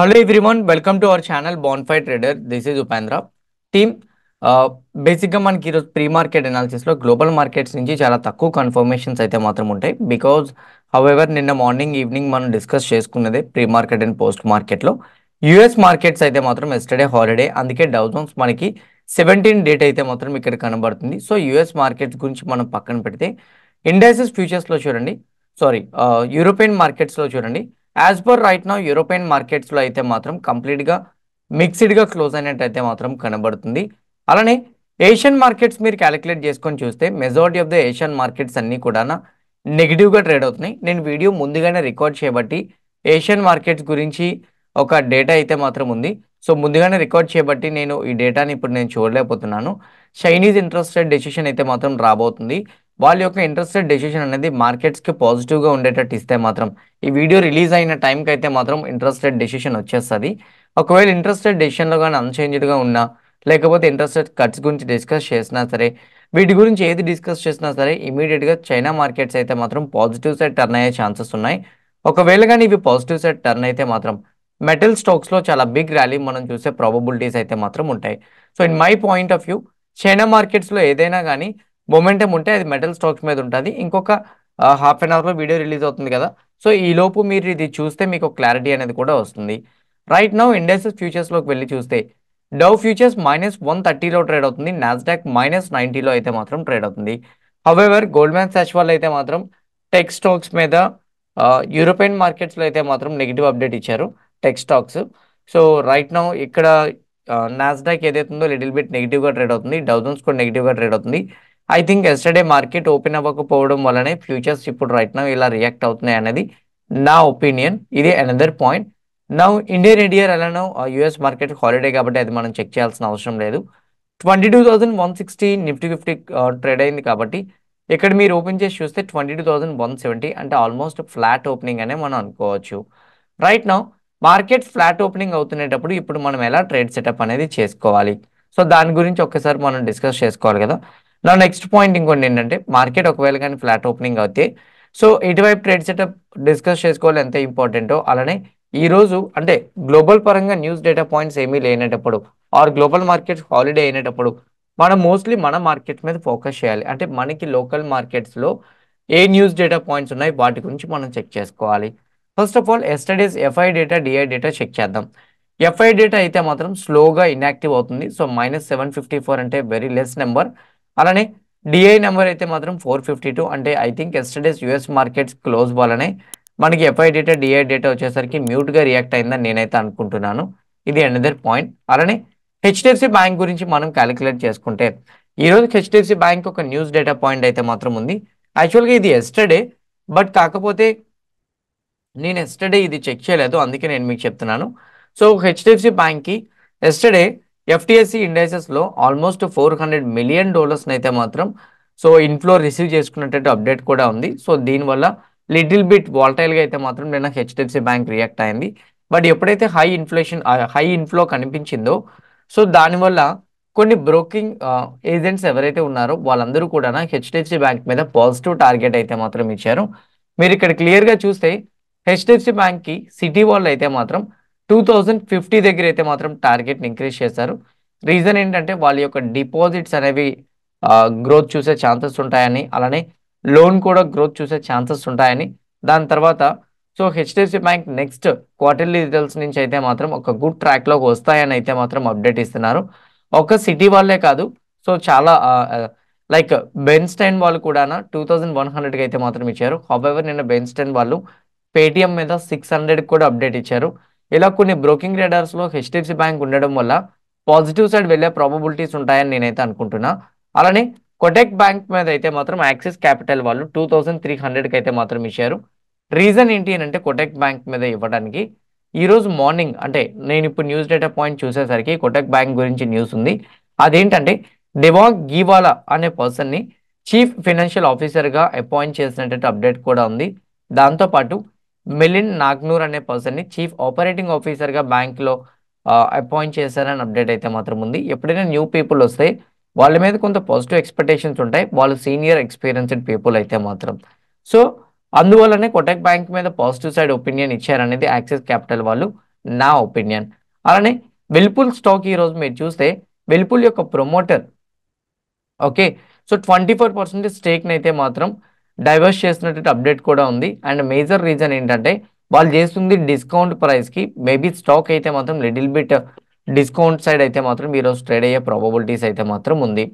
hello everyone welcome to our channel bonfire trader this is Upendra team బేసిక్గా మనకి ఈరోజు pre market అనాలిసిస్లో global markets నుంచి చాలా తక్కువ కన్ఫర్మేషన్స్ అయితే మాత్రం ఉంటాయి బికాజ్ హవెవర్ నిన్న మార్నింగ్ ఈవినింగ్ మనం డిస్కస్ చేసుకున్నదే ప్రీ మార్కెట్ అండ్ పోస్ట్ మార్కెట్లో యుఎస్ మార్కెట్స్ అయితే మాత్రం ఎస్టర్డే హాలిడే అందుకే డౌజన్స్ మనకి సెవెంటీన్ డేట్ అయితే మాత్రం ఇక్కడ కనబడుతుంది సో యుఎస్ మార్కెట్స్ గురించి మనం పక్కన పెడితే ఇండైసెస్ ఫ్యూచర్స్లో చూడండి సారీ యూరోపియన్ మార్కెట్స్లో చూడండి యాజ్ పర్ రైట్ నా యూరోపియన్ మార్కెట్స్లో అయితే మాత్రం కంప్లీట్గా మిక్స్డ్గా క్లోజ్ అయినట్టయితే మాత్రం కనబడుతుంది అలానే ఏషియన్ మార్కెట్స్ మీరు క్యాలిక్యులేట్ చేసుకొని చూస్తే majority of the Asian markets అన్నీ కూడా నెగిటివ్గా ట్రేడ్ అవుతున్నాయి నేను వీడియో ముందుగానే రికార్డ్ చేయబట్టి ఏషియన్ మార్కెట్స్ గురించి ఒక డేటా అయితే మాత్రం ఉంది సో ముందుగానే రికార్డ్ చేయబట్టి నేను ఈ డేటాని ఇప్పుడు నేను చూడలేకపోతున్నాను చైనీస్ ఇంట్రెస్ట్ రేట్ డెసిషన్ అయితే మాత్రం రాబోతుంది వాళ్ళ యొక్క ఇంట్రెస్టెడ్ డెసిషన్ అనేది మార్కెట్స్కి పాజిటివ్గా ఉండేటట్టు ఇస్తే మాత్రం ఈ వీడియో రిలీజ్ అయిన టైంకి అయితే మాత్రం ఇంట్రెస్టెడ్ డెసిషన్ వచ్చేస్తుంది ఒకవేళ ఇంట్రెస్టెడ్ డెసిషన్లో కానీ అన్చేంజ్డ్గా ఉన్నా లేకపోతే ఇంట్రెస్టెడ్ కట్స్ గురించి డిస్కస్ చేసినా సరే వీటి గురించి ఏది డిస్కస్ చేసినా సరే ఇమీడియట్గా చైనా మార్కెట్స్ అయితే మాత్రం పాజిటివ్ సైడ్ టర్న్ అయ్యే ఛాన్సెస్ ఉన్నాయి ఒకవేళ కానీ ఇవి పాజిటివ్ సైడ్ టర్న్ అయితే మాత్రం మెటల్ స్టాక్స్లో చాలా బిగ్ ర్యాలీ మనం చూసే ప్రాబబిలిటీస్ అయితే మాత్రం ఉంటాయి so in my point of view China మార్కెట్స్లో ఏదైనా కానీ మొమెంటం ఉంటే అది మెటల్ స్టాక్స్ మీద ఉంటుంది ఇంకొక హాఫ్ అన్ అవర్లో వీడియో రిలీజ్ అవుతుంది కదా సో ఈ లోపు మీరు ఇది చూస్తే మీకు క్లారిటీ అనేది కూడా వస్తుంది రైట్ నౌ ఇండెక్సెస్ ఫ్యూచర్స్లోకి వెళ్ళి చూస్తే డవ్ ఫ్యూచర్స్ మైనస్ వన్ థర్టీలో ట్రేడ్ అవుతుంది నాస్డాక్ మైనస్ నైంటీలో అయితే మాత్రం ట్రేడ్ అవుతుంది హవెవర్ గోల్డ్ మ్యాన్ సాచ్ వాళ్ళు అయితే మాత్రం టెక్ స్టాక్స్ మీద యూరోపియన్ మార్కెట్స్లో అయితే మాత్రం నెగిటివ్ అప్డేట్ ఇచ్చారు tech stocks so right now ఇక్కడ నాస్డాక్ ఏదైతుందో లిటిల్ బిట్ నెగిటివ్గా ట్రేడ్ అవుతుంది డౌజన్స్ కూడా నెగిటివ్గా ట్రేడ్ అవుతుంది I think yesterday market open అవ్వకపోవడం వల్లనే ఫ్యూచర్స్ ఇప్పుడు రైట్ నా ఇలా రియాక్ట్ అవుతున్నాయి అనేది నా ఒపీనియన్ ఇది అనదర్ పాయింట్ నా ఇండియన్ ఇండియర్ ఎలానో యుఎస్ మార్కెట్ హాలిడే కాబట్టి అది మనం చెక్ చేయాల్సిన అవసరం లేదు twenty two thousand one sixty Nifty fifty trade అయింది కాబట్టి ఇక్కడ మీరు ఓపెన్ చేసి చూస్తే twenty two thousand one seventy అంటే ఆల్మోస్ట్ ఫ్లాట్ ఓపెనింగ్ అనే మనం అనుకోవచ్చు రైట్ నా మార్కెట్ ఫ్లాట్ ఓపెనింగ్ అవుతునేటప్పుడు ఇప్పుడు మనం ఎలా ట్రేడ్ సెటప్ అనేది చేసుకోవాలి సో దాని గురించి ఒకసారి మనం డిస్కస్ చేసుకోవాలి కదా నా నెక్స్ట్ పాయింట్ ఇంకోటి ఏంటంటే మార్కెట్ ఒకవేళ కానీ ఫ్లాట్ ఓపెనింగ్ అవుతే సో ఇటువైపు ట్రేడ్ సెటప్ డిస్కస్ చేసుకోవాలి ఎంత ఇంపార్టెంటో అలానే ఈరోజు అంటే గ్లోబల్ పరంగా న్యూస్ డేటా పాయింట్స్ ఏమీ లేనేటప్పుడు ఆర్ గ్లోబల్ మార్కెట్స్ హాలిడే అయినప్పుడు మనం మోస్ట్లీ మన మార్కెట్ మీద ఫోకస్ చేయాలి అంటే మనకి లోకల్ మార్కెట్స్లో ఏ న్యూస్ డేటా పాయింట్స్ ఉన్నాయి వాటి గురించి మనం చెక్ చేసుకోవాలి first of all studies FI data DI data check చేద్దాం ఎఫ్ఐ డేటా అయితే మాత్రం స్లోగా ఇన్యాక్టివ్ అవుతుంది so minus seven fifty four అంటే వెరీ లెస్ నెంబర్ అలానే డిఐ నెంబర్ అయితే మాత్రం ఫోర్ ఫిఫ్టీ టూ అంటే I think yesterday's US markets close బాలనే మనకి ఎఫ్ఐ డేటా డిఐ డేటా వచ్చేసరికి మ్యూట్గా రియాక్ట్ అయిందని నేనైతే అనుకుంటున్నాను ఇది అనదర్ పాయింట్ అలానే హెచ్డిఎఫ్సి బ్యాంక్ గురించి మనం క్యాలిక్యులేట్ చేసుకుంటే ఈరోజు హెచ్డిఎఫ్సి బ్యాంక్ ఒక న్యూస్ డేటా పాయింట్ అయితే మాత్రం ఉంది యాక్చువల్గా ఇది ఎస్టర్డే బట్ కాకపోతే నేను ఎస్టర్డే ఇది చెక్ చేయలేదు అందుకే నేను మీకు చెప్తున్నాను సో హెచ్డిఎఫ్సి బ్యాంక్కి ఎస్టర్డే ఎఫ్టిఎస్సి ఇండైసెస్లో ఆల్మోస్ట్ ఫోర్ హండ్రెడ్ మిలియన్ డాలర్స్ని అయితే మాత్రం సో ఇన్ఫ్లో రిసీవ్ చేసుకున్నట్టు అప్డేట్ కూడా ఉంది సో దీనివల్ల లిటిల్ బిట్ వాల్టైల్గా అయితే మాత్రం నిన్న హెచ్డిఎఫ్సి బ్యాంక్ రియాక్ట్ అయింది బట్ ఎప్పుడైతే హై ఇన్ఫ్లేషన్ హై ఇన్ఫ్లో కనిపించిందో సో దానివల్ల కొన్ని బ్రోకింగ్ ఏజెంట్స్ ఎవరైతే ఉన్నారో వాళ్ళందరూ కూడా హెచ్డిఎఫ్సి బ్యాంక్ మీద పాజిటివ్ టార్గెట్ అయితే మాత్రం ఇచ్చారు మీరు ఇక్కడ క్లియర్గా చూస్తే హెచ్డిఎఫ్సి బ్యాంక్కి సిటీ వాళ్ళు అయితే మాత్రం టూ థౌజండ్ ఫిఫ్టీ దగ్గర అయితే మాత్రం టార్గెట్ని ఇంక్రీజ్ చేశారు రీజన్ ఏంటంటే వాళ్ళ యొక్క డిపాజిట్స్ అనేవి గ్రోత్ చూసే ఛాన్సెస్ ఉంటాయని అలానే లోన్ కూడా గ్రోత్ చూసే ఛాన్సెస్ ఉంటాయని దాని తర్వాత so HDFC bank next quarterly results నుంచి అయితే మాత్రం ఒక గుడ్ ట్రాక్లోకి వస్తాయని అయితే మాత్రం అప్డేట్ ఇస్తున్నారు ఒక సిటీ వాళ్ళే కాదు సో చాలా లైక్ బెన్స్టైన్ వాళ్ళు కూడా టూ థౌజండ్ వన్ హండ్రెడ్కి అయితే మాత్రం ఇచ్చారు హౌ ఎవర్ నిన్న బెన్స్టైన్ వాళ్ళు పేటిఎం మీద సిక్స్ హండ్రెడ్కి కూడా అప్డేట్ ఇచ్చారు ఇలా కొన్ని బ్రోకింగ్ లో హెచ్డిఎఫ్సి బ్యాంక్ ఉండడం వల్ల పాజిటివ్ సైడ్ వెళ్ళే ప్రాబబిలిటీస్ ఉంటాయని నేనైతే అనుకుంటున్నా అలానే కొటెక్ బ్యాంక్ మీద అయితే మాత్రం యాక్సిస్ క్యాపిటల్ వాళ్ళు టూ థౌసండ్ త్రీ హండ్రెడ్కి అయితే మాత్రం ఇచ్చారు రీజన్ ఏంటి అంటే కొటెక్ బ్యాంక్ మీద ఇవ్వడానికి ఈరోజు మార్నింగ్ అంటే నేను ఇప్పుడు న్యూస్ డేటా పాయింట్ చూసేసరికి కొటెక్ బ్యాంక్ గురించి న్యూస్ ఉంది అదేంటంటే డివాంగ్ గీవాలా అనే పర్సన్ని చీఫ్ ఫైనాన్షియల్ ఆఫీసర్గా అపాయింట్ చేసినట్టు అప్డేట్ కూడా ఉంది దాంతోపాటు మిలిన్ నాగ్నూర్ అనే పర్సన్ని చీఫ్ ఆపరేటింగ్ ఆఫీసర్గా బ్యాంక్లో అపాయింట్ చేశారని అప్డేట్ అయితే మాత్రం ఉంది ఎప్పుడైనా న్యూ పీపుల్ వస్తే వాళ్ళ మీద కొంత పాజిటివ్ ఎక్స్పెక్టేషన్స్ ఉంటాయి వాళ్ళు సీనియర్ ఎక్స్పీరియన్స్డ్ పీపుల్ అయితే మాత్రం సో అందువల్లనే కొటక్ బ్యాంక్ మీద పాజిటివ్ సైడ్ ఒపీనియన్ ఇచ్చారనేది యాక్సిస్ క్యాపిటల్ వాళ్ళు నా ఒపీనియన్ అలానే వెల్పుల్ స్టాక్ ఈరోజు మీరు చూస్తే వెల్పుల్ యొక్క promoter okay so twenty four percent స్టేక్ని అయితే మాత్రం డైవర్స్ చేసినటువంటి అప్డేట్ కూడా ఉంది అండ్ మేజర్ రీజన్ ఏంటంటే వాళ్ళు చేస్తుంది డిస్కౌంట్ ప్రైస్కి మేబీ స్టాక్ అయితే మాత్రం లిటిల్ బిట్ డిస్కౌంట్ సైడ్ అయితే మాత్రం ఈరోజు ట్రేడ్ అయ్యే ప్రాబబిలిటీస్ అయితే మాత్రం ఉంది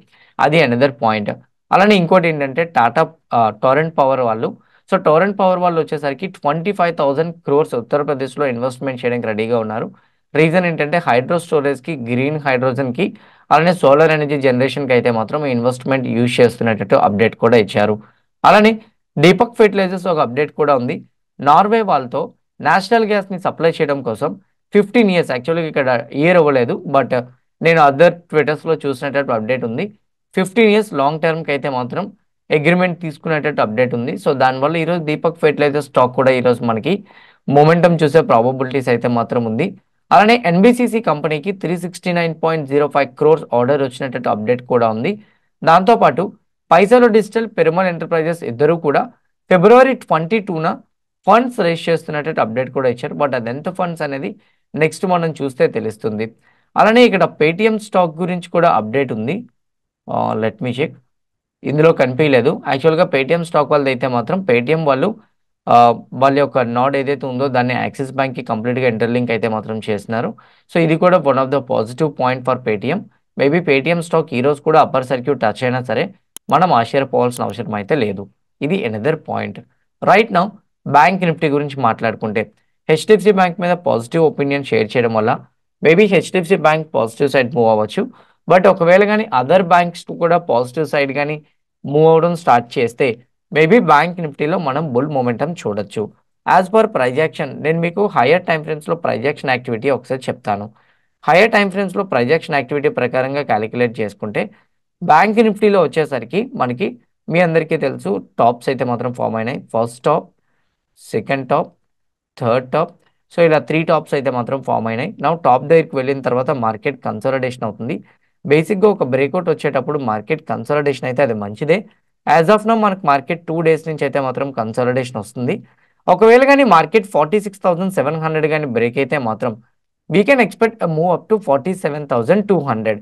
అది అనదర్ పాయింట్ అలానే ఇంకోటి ఏంటంటే టాటా టోరెంట్ పవర్ వాళ్ళు సో టోరెంట్ పవర్ వాళ్ళు వచ్చేసరికి ట్వంటీ ఫైవ్ థౌసండ్ క్రోర్స్ ఉత్తరప్రదేశ్లో ఇన్వెస్ట్మెంట్ చేయడానికి రెడీగా ఉన్నారు రీజన్ ఏంటంటే హైడ్రో స్టోరేజ్కి గ్రీన్ హైడ్రోజన్కి అలానే సోలార్ ఎనర్జీ జనరేషన్కి అయితే మాత్రం ఇన్వెస్ట్మెంట్ యూజ్ చేస్తున్నట్టు అప్డేట్ కూడా ఇచ్చారు అలానే దీపక్ ఫెర్టిలైజర్స్ ఒక అప్డేట్ కూడా ఉంది నార్వే వాళ్ళతో నేషనల్ గ్యాస్ని సప్లై చేయడం కోసం ఫిఫ్టీన్ ఇయర్స్ యాక్చువల్గా ఇక్కడ ఇయర్ ఇవ్వలేదు బట్ నేను అదర్ ట్విట్టర్స్లో చూసినట్టు అప్డేట్ ఉంది ఫిఫ్టీన్ ఇయర్స్ లాంగ్ టర్మ్కి అయితే మాత్రం అగ్రిమెంట్ తీసుకునేటట్టు అప్డేట్ ఉంది సో దానివల్ల ఈరోజు దీపక్ ఫెర్టిలైజర్ స్టాక్ కూడా ఈరోజు మనకి మొమెంటం చూసే ప్రాబబిలిటీస్ అయితే మాత్రం ఉంది అలానే ఎన్బిసిసి కంపెనీకి three sixty nine point zero five crores order వచ్చినట్టు అప్డేట్ కూడా ఉంది దాంతోపాటు పైసలు డిజిటల్ పెరుమల్ ఎంటర్ప్రైజెస్ ఇద్దరు కూడా ఫిబ్రవరి ట్వంటీ టూన ఫండ్స్ రేస్ చేస్తున్నట్టు అప్డేట్ కూడా ఇచ్చారు బట్ అది ఎంత ఫండ్స్ అనేది నెక్స్ట్ మనం చూస్తే తెలుస్తుంది అలానే ఇక్కడ పేటిఎం స్టాక్ గురించి కూడా అప్డేట్ ఉంది లెట్ మీ చెక్ ఇందులో కనిపించలేదు యాక్చువల్గా పేటిఎం స్టాక్ వాళ్ళది అయితే మాత్రం పేటిఎం వాళ్ళు వాళ్ళ యొక్క నాడ్ ఏదైతే ఉందో దాన్ని యాక్సిస్ బ్యాంక్కి కంప్లీట్గా ఇంటర్లింక్ అయితే మాత్రం చేసినారు సో ఇది కూడా one of the positive point for Paytm maybe Paytm stock ఈరోజు కూడా అప్పర్ సర్క్యూట్ టచ్ అయినా సరే మనం ఆశ్చర్యపోవాల్సిన అవసరం అయితే లేదు ఇది another point right now bank Nifty గురించి మాట్లాడుకుంటే హెచ్డిఎఫ్సి బ్యాంక్ మీద పాజిటివ్ ఒపీనియన్ షేర్ చేయడం వల్ల maybe HDFC bank positive side move అవ్వచ్చు బట్ ఒకవేళ కానీ అదర్ బ్యాంక్స్ కూడా పాజిటివ్ సైడ్ కానీ మూవ్ అవ్వడం స్టార్ట్ చేస్తే మేబీ బ్యాంక్ నిఫ్టీలో మనం బుల్ మూమెంటం చూడొచ్చు యాజ్ పర్ ప్రైజాక్షన్ నేను మీకు హయ్యర్ టైం ఫ్రేమ్స్లో ప్రైజాక్షన్ యాక్టివిటీ ఒకసారి చెప్తాను హయ్యర్ టైం ఫ్రేమ్స్లో ప్రైజాక్షన్ యాక్టివిటీ ప్రకారంగా క్యాలిక్యులేట్ చేసుకుంటే బ్యాంక్ నిఫ్టీలో వచ్చేసరికి మనకి మీ అందరికీ తెలుసు టాప్స్ అయితే మాత్రం ఫామ్ అయినాయి first top second top third top so ఇలా త్రీ టాప్స్ అయితే మాత్రం ఫామ్ అయినాయి నా టాప్ దగ్గరికి వెళ్ళిన తర్వాత మార్కెట్ కన్సల్టేషన్ అవుతుంది బేసిక్గా ఒక బ్రేక్అవుట్ వచ్చేటప్పుడు మార్కెట్ కన్సల్టేషన్ అయితే అది మంచిదే యాజ్ ఆఫ్ నో మనకు మార్కెట్ టూ డేస్ నుంచి అయితే మాత్రం కన్సల్టేషన్ వస్తుంది ఒకవేళ కానీ market forty six thousand seven hundred కానీ బ్రేక్ అయితే మాత్రం we can expect move up to forty seven thousand two hundred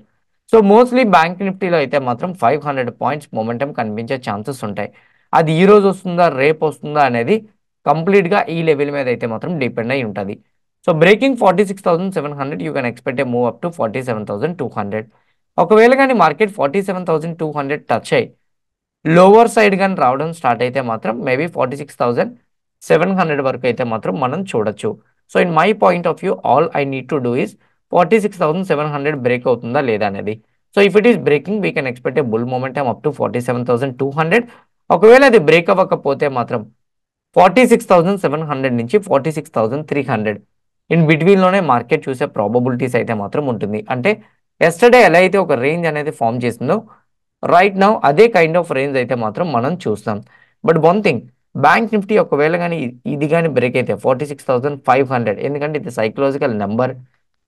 so mostly bank నిఫ్టీలో అయితే మాత్రం ఫైవ్ హండ్రెడ్ పాయింట్స్ మొమెంటం కనిపించే ఛాన్సెస్ ఉంటాయి అది ఈ రోజు వస్తుందా రేపు వస్తుందా అనేది కంప్లీట్గా ఈ లెవెల్ మీద అయితే మాత్రం డిపెండ్ అయి ఉంటుంది so breaking forty six thousand seven hundred you can expect a move up to forty seven thousand two hundred ఒకవేళ కానీ market forty seven thousand two hundred touch అయ్యి లోవర్ సైడ్ కానీ రావడం స్టార్ట్ అయితే మాత్రం maybe forty six thousand seven hundred వరకు అయితే మాత్రం మనం చూడొచ్చు so in my point of view all I need to do is forty six thousand seven hundred break అవుతుందా లేదా అనేది so if it is breaking we can expect a bull moment up to forty seven thousand two hundred ఒకవేళ అది break అవ్వకపోతే మాత్రం forty six thousand seven hundred నుంచి forty six thousand three hundred in బిట్వీన్లోనే market చూసే probabilities అయితే మాత్రం ఉంటుంది అంటే ఎస్టర్డే ఎలా అయితే ఒక రేంజ్ అనేది ఫామ్ చేసిందో రైట్ నౌ అదే కైండ్ ఆఫ్ రేంజ్ అయితే మాత్రం మనం చూస్తాం but one thing bank Nifty ఒకవేళ కానీ ఇది కానీ బ్రేక్ అయితే forty six thousand five hundred ఎందుకంటే ఇది సైకలాజికల్ నెంబర్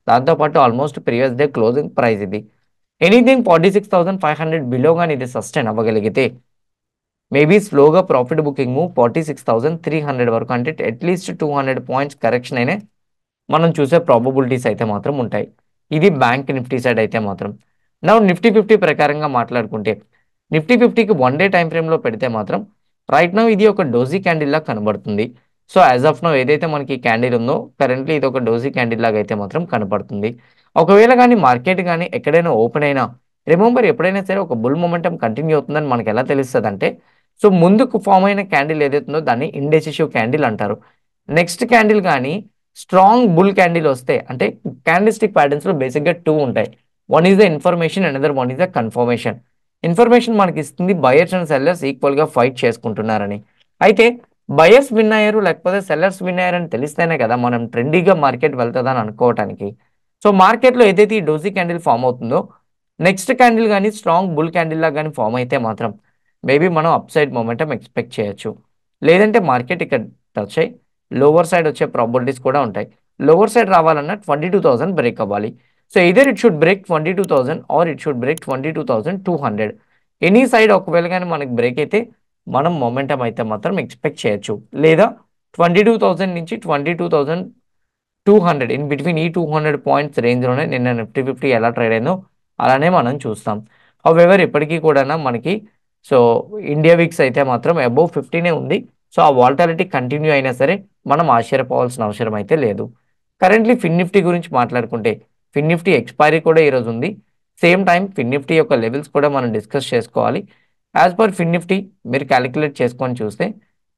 దాంతోపాటు almost previous day closing price ఇది anything forty six thousand five hundred below కానీ ఇది సస్టైన్ అవ్వగలిగితే మేబీ స్లోగా profit booking forty six thousand three hundred వరకు అంటే at least two hundred points correction అయినా మనం చూసే ప్రాబబిలిటీస్ అయితే మాత్రం ఉంటాయి ఇది బ్యాంక్ నిఫ్టీ సైడ్ అయితే మాత్రం నా నిఫ్టీ ఫిఫ్టీ ప్రకారంగా మాట్లాడుకుంటే నిఫ్టీ ఫిఫ్టీకి వన్ డే టైం ఫ్రేమ్లో పెడితే మాత్రం రైట్ నా ఇది ఒక డోజీ క్యాండిల్లా కనబడుతుంది సో యాజ్ ఆఫ్ నో ఏదైతే మనకి క్యాండిల్ ఉందో కరెంట్లీ ఇది ఒక డోజీ క్యాండిల్ లాగా అయితే మాత్రం కనపడుతుంది ఒకవేళ కానీ మార్కెట్ కానీ ఎక్కడైనా ఓపెన్ అయినా రిమంబర్ ఎప్పుడైనా సరే ఒక బుల్ మూమెంటం కంటిన్యూ అవుతుందని మనకు ఎలా తెలుస్తుంది అంటే సో ముందుకు ఫామ్ అయిన క్యాండిల్ ఏదైతుందో దాన్ని ఇండెసిసివ్ క్యాండిల్ అంటారు నెక్స్ట్ క్యాండిల్ కానీ స్ట్రాంగ్ బుల్ క్యాండిల్ వస్తే అంటే క్యాండిల్ స్టిక్ ప్యాటర్న్స్లో బేసిక్గా టూ ఉంటాయి one is the information and other one is the confirmation information మనకి ఇస్తుంది బయర్స్ అండ్ సెల్లర్స్ ఈక్వల్గా ఫైట్ చేసుకుంటున్నారని అయితే బయర్స్ విన్ అయ్యారు లేకపోతే సెల్లర్స్ విన్ అని తెలిస్తేనే కదా మనం ట్రెండీగా మార్కెట్ వెళ్తుందని అనుకోవటానికి సో మార్కెట్లో ఏదైతే ఈ డోజీ క్యాండిల్ ఫామ్ అవుతుందో నెక్స్ట్ క్యాండిల్ కానీ స్ట్రాంగ్ బుల్ క్యాండిల్ కానీ ఫామ్ అయితే మాత్రం మేబీ మనం అప్ సైడ్ మొమెంటం ఎక్స్పెక్ట్ చేయొచ్చు లేదంటే మార్కెట్ ఇక్కడ టచ్ అయ్యి లోవర్ సైడ్ వచ్చే ప్రాబిలిటీస్ కూడా ఉంటాయి లోవర్ సైడ్ రావాలన్నా ట్వంటీ టూ థౌసండ్ బ్రేక్ అవ్వాలి so either it should break twenty two thousand or it should break twenty two thousand two hundred any side ఒకవేళ కానీ మనకి బ్రేక్ అయితే మనం మొమెంటం అయితే మాత్రం ఎక్స్పెక్ట్ చేయొచ్చు లేదా ట్వంటీ టూ థౌజండ్ నుంచి twenty two thousand two hundred in between ఈ టూ హండ్రెడ్ పాయింట్స్ రేంజ్లోనే నిన్న నిఫ్టీ ఫిఫ్టీ ఎలా ట్రేడ్ అయిందో అలానే మనం చూస్తాం అవెవర్ ఇప్పటికీ కూడా మనకి సో ఇండియా విక్స్ అయితే మాత్రం అబోవ్ ఫిఫ్టీనే ఉంది సో ఆ వాల్టాలిటీ కంటిన్యూ అయినా సరే మనం ఆశ్చర్యపోవాల్సిన అవసరం అయితే లేదు కరెంట్లీ ఫిన్ నిఫ్టీ గురించి మాట్లాడుకుంటే ఫిన్ నిఫ్టీ ఎక్స్పైరీ కూడా ఈరోజు ఉంది సేమ్ టైం ఫిన్ నిఫ్టీ యొక్క లెవెల్స్ కూడా మనం డిస్కస్ చేసుకోవాలి యాజ్ పర్ ఫిన్ నిఫ్టీ మీరు క్యాలిక్యులేట్ చేసుకొని చూస్తే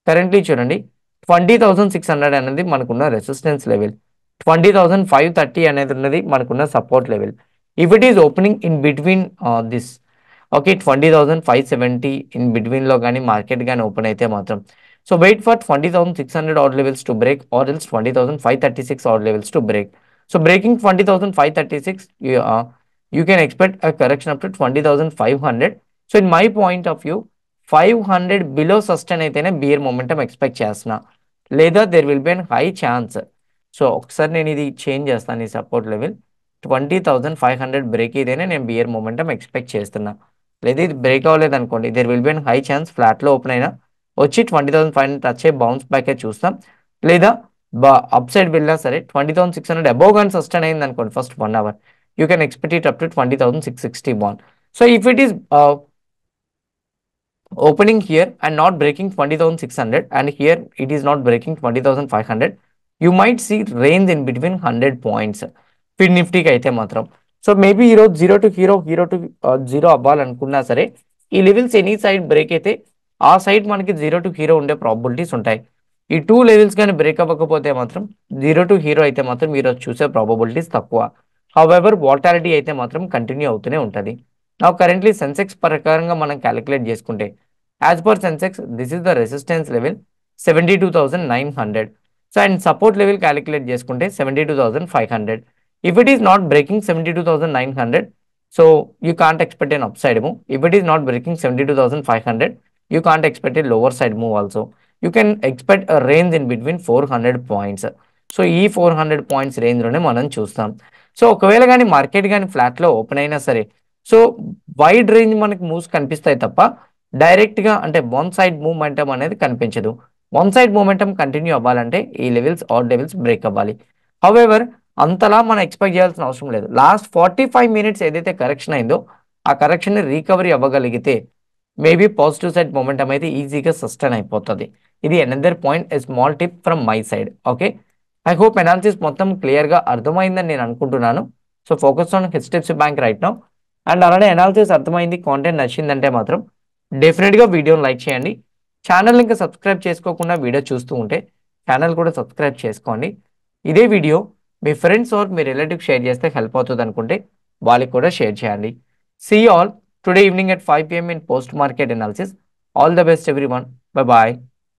కరెంట్లీ చూడండి ట్వంటీ థౌసండ్ సిక్స్ హండ్రెడ్ అనేది మనకున్న resistance level twenty thousand five thirty అనేది ఉన్నది మనకున్న support level if it is opening in between this okay twenty thousand five seventy in బిట్వీన్లో కానీ మార్కెట్ కానీ ఓపెన్ అయితే మాత్రం so wait for twenty thousand six hundred or levels to break or else twenty thousand five thirty six or levels to break so breaking twenty thousand five thirty six you can expect a correction up to twenty thousand five hundred so in my point of view five hundred below sustain అయితేనే bear momentum expect చేస్తున్నా లేదా there will be an high chance so ఒకసారి నేను ఇది change చేస్తాను ఈ support level twenty thousand five hundred break ఇదేనే నేను బియర్ మూమెంటం ఎక్స్పెక్ట్ చేస్తున్నా లేదా ఇది బ్రేక్ అవ్వలేదు అనుకోండి there will be an high chance ఫ్లాట్లో ఓపెన్ అయినా వచ్చి twenty thousand five hundred touch అయ్యి బౌన్స్ బ్యాకే చూస్తాం లేదా బా అప్ సైడ్ వెళ్ళినా సరే twenty thousand six hundred above కానీ సస్టైన్ అయింది అనుకోండి first one hour you can expect it up to twenty thousand six sixty బాన్ so if it is opening here and breaking twenty thousand six hundred and here it and not breaking twenty thousand five hundred you might see range in between hundred points ఫిడ్ నిఫ్టీకి అయితే మాత్రం so maybe ఈరోజు zero to hero hero to zero అవ్వాలనుకున్నా సరే ఈ levels any side break అయితే ఆ సైడ్ మనకి జీరో టు హీరో ఉండే ప్రాబిలిటీస్ ఉంటాయి ఈ టూ లెవెల్స్ కానీ బ్రేక్ అవ్వకపోతే మాత్రం జీరో టు హీరో అయితే మాత్రం ఈరోజు చూసే ప్రాబబిలిటీస్ తక్కువ హౌ ఎవర్ వాటాలిటీ అయితే మాత్రం కంటిన్యూ అవుతూనే ఉంటుంది నా కరెంట్లీ సెన్సెక్స్ ప్రకారంగా మనం క్యాలిక్యులేట్ చేసుకుంటే as per Sensex this is the resistance level seventy two thousand nine hundred so and support level calculate చేసుకుంటే seventy two thousand five hundred if it is not breaking seventy two thousand nine hundred so you can't expect an upside move if it is not breaking seventy two thousand five hundred you can't expect a lower side move also you can expect range in between four hundred points so ఈ four hundred points రేంజ్లోనే మనం చూస్తాం so ఒకవేళ కానీ market కానీ ఫ్లాట్లో open అయినా సరే సో వైడ్ రేంజ్ మనకి మూవ్స్ కనిపిస్తాయి తప్ప డైరెక్ట్గా అంటే వన్ సైడ్ మూమెంటం అనేది కనిపించదు వన్ సైడ్ మూమెంటం కంటిన్యూ అవ్వాలంటే ఈ లెవెల్స్ ఆర్ లెవెల్స్ బ్రేక్ అవ్వాలి హౌవెవర్ అంతలా మనం ఎక్స్పెక్ట్ చేయాల్సిన అవసరం లేదు లాస్ట్ ఫార్టీ ఫైవ్ మినిట్స్ ఏదైతే కరెక్షన్ అయిందో ఆ కరెక్షన్ రీకవరీ అవ్వగలిగితే మేబీ పాజిటివ్ సైడ్ మూమెంటం అయితే ఈజీగా సస్టైన్ అయిపోతుంది ఇది another point a small tip from my side okay I hope analysis మొత్తం క్లియర్గా అర్థమైందని నేను అనుకుంటున్నాను so focus on HDFC Bank right now and అలానే అనాలిసిస్ అర్థమైంది కాంటెంట్ నచ్చిందంటే మాత్రం డెఫినెట్గా వీడియోని లైక్ చేయండి ఛానల్ ఇంకా సబ్స్క్రైబ్ చేసుకోకుండా వీడియో చూస్తూ ఉంటే ఛానల్ కూడా సబ్స్క్రైబ్ చేసుకోండి ఇదే వీడియో మీ ఫ్రెండ్స్ ఆర్ మీ రిలేటివ్ షేర్ చేస్తే హెల్ప్ అవుతుంది అనుకుంటే వాళ్ళకి కూడా షేర్ చేయండి see all today evening at five PM in post market analysis all the best everyone bye bye